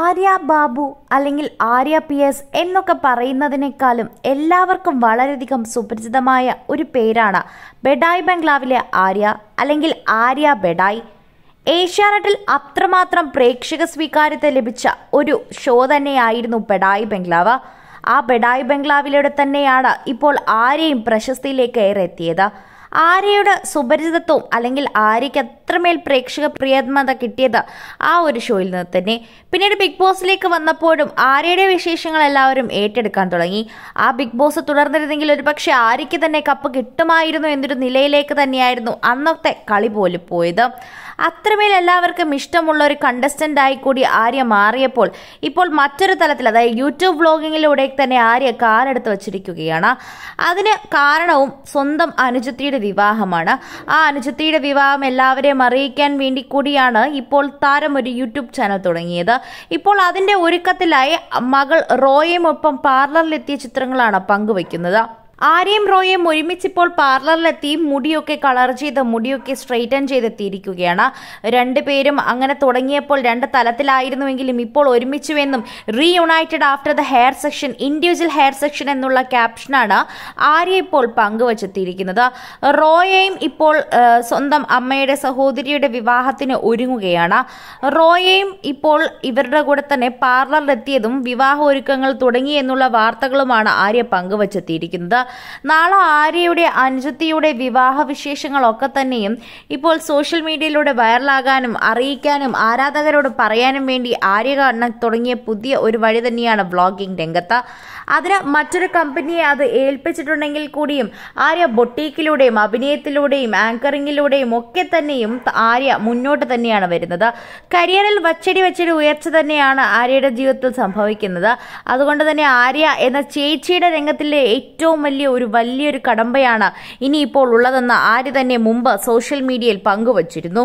ആര്യ ബാബു അല്ലെങ്കിൽ Arya P S എന്നൊക്കെ പറയുന്നതിനേക്കാളും എല്ലാവർക്കും വളരെയധികം സുപരിചിതമായ ഒരു പേരാണ് ബെഡായ് ബംഗ്ലാവിലെ ആര്യ അല്ലെങ്കിൽ ആര്യ ബെഡായ് ഏഷ്യാനെറ്റിൽ അത്രമാത്രം പ്രേക്ഷക സ്വീകാര്യത ലഭിച്ച ഒരു ഷോ തന്നെയായിരുന്നു ബെഡായ് ബംഗ്ലാവ് ആ ബെഡായ് ബംഗ്ലാവിലൂടെ തന്നെയാണ് ഇപ്പോൾ ആരെയും പ്രശസ്തിയിലേക്ക് ഏറെ എത്തിയത് ആര്യയുടെ സുപരിചിതത്വവും അല്ലെങ്കിൽ ആര്യയ്ക്ക് അത്രമേൽ പ്രേക്ഷക പ്രിയത്മത കിട്ടിയത് ആ ഒരു ഷോയിൽ നിന്ന് തന്നെ പിന്നീട് ബിഗ് ബോസിലേക്ക് വന്നപ്പോഴും ആര്യയുടെ വിശേഷങ്ങൾ എല്ലാവരും ഏറ്റെടുക്കാൻ തുടങ്ങി ആ ബിഗ് ബോസ് തുടർന്നിരുന്നെങ്കിൽ പക്ഷേ ആര്യയ്ക്ക് തന്നെ കപ്പ് കിട്ടുമായിരുന്നു എന്നൊരു നിലയിലേക്ക് തന്നെയായിരുന്നു അന്നത്തെ കളി പോലും പോയത് അത്രമേൽ എല്ലാവർക്കും ഇഷ്ടമുള്ള ഒരു കണ്ടസ്റ്റന്റ് ആയി കൂടി ആര്യ മാറിയപ്പോൾ ഇപ്പോൾ മറ്റൊരു തലത്തിൽ അതായത് യൂട്യൂബ് വ്ളോഗിങ്ങിലൂടെ തന്നെ ആര്യ കാറെടുത്ത് വച്ചിരിക്കുകയാണ് അതിന് കാരണവും സ്വന്തം അനുജത്തിയുടെ വിവാഹമാണ് ആ അനുജത്തിയുടെ വിവാഹം എല്ലാവരെയും അറിയിക്കാൻ വേണ്ടി കൂടിയാണ് ഇപ്പോൾ താരം ഒരു യൂട്യൂബ് ചാനൽ തുടങ്ങിയത് ഇപ്പോൾ അതിൻ്റെ ഒരുക്കത്തിലായി മകൾ ഒപ്പം പാർലറിലെത്തിയ ചിത്രങ്ങളാണ് പങ്കുവയ്ക്കുന്നത് ആരെയും റോയെയും ഒരുമിച്ചിപ്പോൾ പാർലറിലെത്തി മുടിയൊക്കെ കളർ ചെയ്ത് മുടിയൊക്കെ സ്ട്രെയിറ്റൺ ചെയ്തെത്തിയിരിക്കുകയാണ് രണ്ടു പേരും അങ്ങനെ തുടങ്ങിയപ്പോൾ രണ്ട് തലത്തിലായിരുന്നുവെങ്കിലും ഇപ്പോൾ ഒരുമിച്ചുവെന്നും united after the hair section individual hair section എന്നുള്ള ക്യാപ്ഷനാണ് ആര്യ ഇപ്പോൾ പങ്കുവച്ചെത്തിയിരിക്കുന്നത് റോയെയും ഇപ്പോൾ സ്വന്തം അമ്മയുടെ സഹോദരിയുടെ വിവാഹത്തിന് ഒരുങ്ങുകയാണ് റോയെയും ഇപ്പോൾ ഇവരുടെ കൂടെ തന്നെ പാർലറിലെത്തിയതും വിവാഹ ഒരുക്കങ്ങൾ തുടങ്ങി എന്നുള്ള വാർത്തകളുമാണ് ആര്യ പങ്കുവച്ചെത്തിയിരിക്കുന്നത് നാളെ ആര്യയുടെ അനുജത്തിയുടെ വിവാഹ വിശേഷങ്ങളൊക്കെ തന്നെയും ഇപ്പോൾ സോഷ്യൽ മീഡിയയിലൂടെ വൈറലാകാനും അറിയിക്കാനും ആരാധകരോട് പറയാനും വേണ്ടി ആര്യ തുടങ്ങിയ പുതിയ ഒരു വഴി തന്നെയാണ് വ്ളോഗിംഗ് രംഗത്ത് അതിന് മറ്റൊരു കമ്പനിയെ അത് ഏൽപ്പിച്ചിട്ടുണ്ടെങ്കിൽ കൂടിയും ആര്യ ബൊട്ടീക്കിലൂടെയും അഭിനയത്തിലൂടെയും ആങ്കറിങ്ങിലൂടെയും ഒക്കെ തന്നെയും ആര്യ മുന്നോട്ട് തന്നെയാണ് വരുന്നത് കരിയറിൽ വച്ചടി വച്ചടി ഉയർച്ച തന്നെയാണ് ആര്യയുടെ ജീവിതത്തിൽ സംഭവിക്കുന്നത് അതുകൊണ്ട് തന്നെ ആര്യ എന്ന ചേച്ചിയുടെ രംഗത്തിലെ ഏറ്റവും വലിയ ഒരു വലിയൊരു കടമ്പയാണ് ഇനിയിപ്പോൾ ഉള്ളതെന്ന് ആര്യ തന്നെ മുമ്പ് സോഷ്യൽ മീഡിയയിൽ പങ്കുവച്ചിരുന്നു